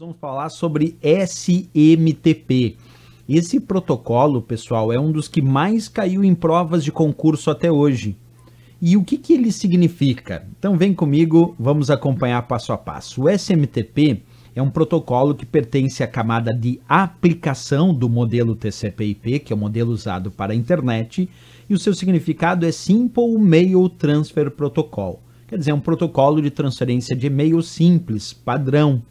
vamos falar sobre SMTP. Esse protocolo, pessoal, é um dos que mais caiu em provas de concurso até hoje. E o que, que ele significa? Então vem comigo, vamos acompanhar passo a passo. O SMTP é um protocolo que pertence à camada de aplicação do modelo TCP/IP, que é o modelo usado para a internet, e o seu significado é Simple Mail Transfer Protocol. Quer dizer, é um protocolo de transferência de e-mail simples, padrão,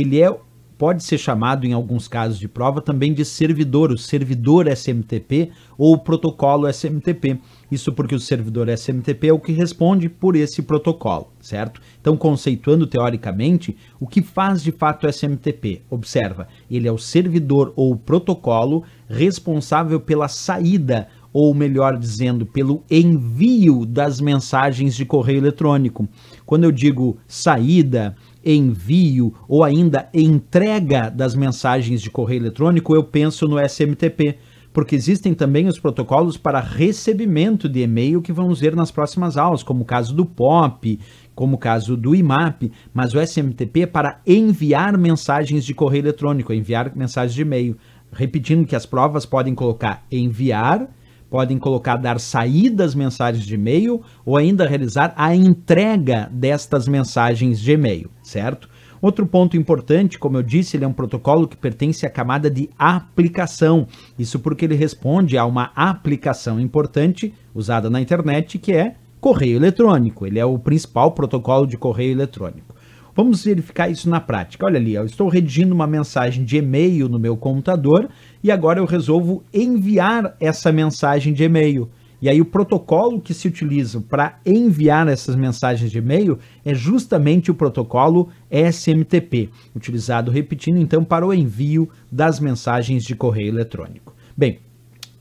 ele é pode ser chamado, em alguns casos de prova, também de servidor, o servidor SMTP ou o protocolo SMTP. Isso porque o servidor SMTP é o que responde por esse protocolo, certo? Então, conceituando teoricamente, o que faz de fato o SMTP? Observa, ele é o servidor ou o protocolo responsável pela saída ou melhor dizendo, pelo envio das mensagens de correio eletrônico. Quando eu digo saída, envio ou ainda entrega das mensagens de correio eletrônico, eu penso no SMTP, porque existem também os protocolos para recebimento de e-mail que vamos ver nas próximas aulas, como o caso do POP, como o caso do IMAP, mas o SMTP é para enviar mensagens de correio eletrônico, enviar mensagens de e-mail. Repetindo que as provas podem colocar enviar podem colocar dar saída às mensagens de e-mail ou ainda realizar a entrega destas mensagens de e-mail, certo? Outro ponto importante, como eu disse, ele é um protocolo que pertence à camada de aplicação. Isso porque ele responde a uma aplicação importante usada na internet que é correio eletrônico. Ele é o principal protocolo de correio eletrônico. Vamos verificar isso na prática. Olha ali, eu estou redigindo uma mensagem de e-mail no meu computador e agora eu resolvo enviar essa mensagem de e-mail. E aí o protocolo que se utiliza para enviar essas mensagens de e-mail é justamente o protocolo SMTP, utilizado repetindo então para o envio das mensagens de correio eletrônico. Bem,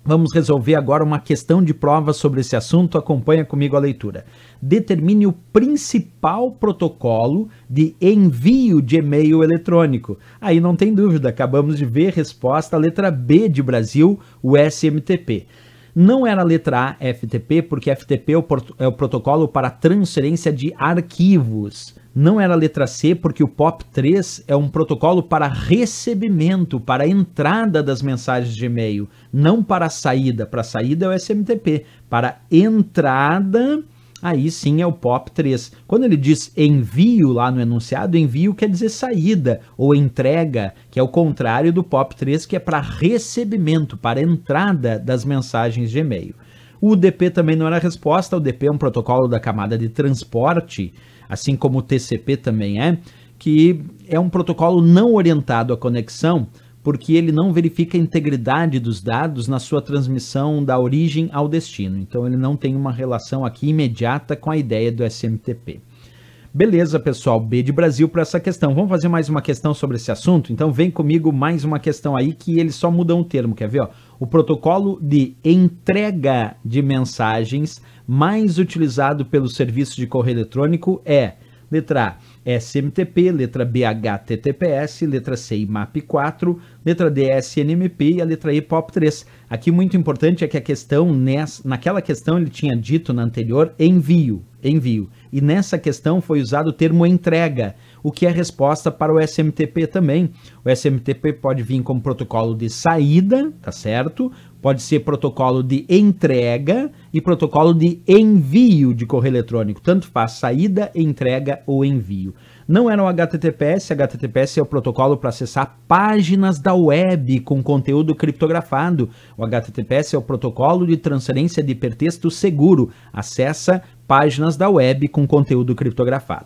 Vamos resolver agora uma questão de prova sobre esse assunto. Acompanha comigo a leitura. Determine o principal protocolo de envio de e-mail eletrônico. Aí não tem dúvida, acabamos de ver resposta letra B de Brasil, o SMTP. Não era é a letra A é FTP, porque FTP é, é o protocolo para transferência de arquivos. Não era a letra C, porque o POP3 é um protocolo para recebimento, para entrada das mensagens de e-mail, não para saída. Para saída é o SMTP, para entrada aí sim é o POP 3. Quando ele diz envio lá no enunciado, envio quer dizer saída ou entrega, que é o contrário do POP 3, que é para recebimento, para entrada das mensagens de e-mail. O UDP também não era resposta, o UDP é um protocolo da camada de transporte, assim como o TCP também é, que é um protocolo não orientado à conexão, porque ele não verifica a integridade dos dados na sua transmissão da origem ao destino. Então ele não tem uma relação aqui imediata com a ideia do SMTP. Beleza, pessoal, B de Brasil para essa questão. Vamos fazer mais uma questão sobre esse assunto? Então vem comigo mais uma questão aí que eles só mudam o termo, quer ver? Ó? O protocolo de entrega de mensagens mais utilizado pelo serviço de correio eletrônico é Letra A, SMTP, letra B, HTTPS, letra C, IMAP4, letra D, SNMP e a letra E, POP3. Aqui muito importante é que a questão, nessa, naquela questão ele tinha dito na anterior envio, envio. E nessa questão foi usado o termo entrega, o que é resposta para o SMTP também. O SMTP pode vir como protocolo de saída, tá certo? Pode ser protocolo de entrega e protocolo de envio de correio eletrônico. Tanto faz saída, entrega ou envio. Não era é o HTTPS. HTTPS é o protocolo para acessar páginas da web com conteúdo criptografado. O HTTPS é o protocolo de transferência de hipertexto seguro. Acessa páginas da web com conteúdo criptografado.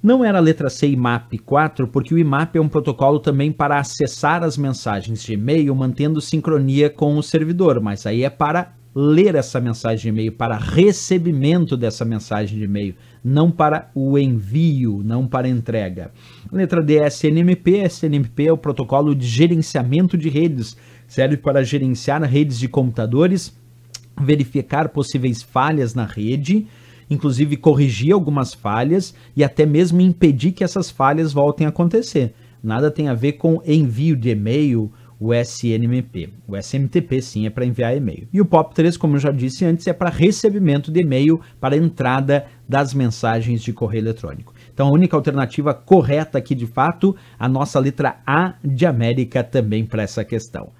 Não era a letra C IMAP 4, porque o IMAP é um protocolo também para acessar as mensagens de e-mail, mantendo sincronia com o servidor, mas aí é para ler essa mensagem de e-mail, para recebimento dessa mensagem de e-mail, não para o envio, não para entrega. Letra D é SNMP. SNMP é o protocolo de gerenciamento de redes, serve para gerenciar redes de computadores, verificar possíveis falhas na rede inclusive corrigir algumas falhas e até mesmo impedir que essas falhas voltem a acontecer. Nada tem a ver com envio de e-mail, o SNMP. O SMTP sim é para enviar e-mail. E o POP3, como eu já disse antes, é para recebimento de e-mail para entrada das mensagens de correio eletrônico. Então a única alternativa correta aqui de fato, a nossa letra A de América também para essa questão.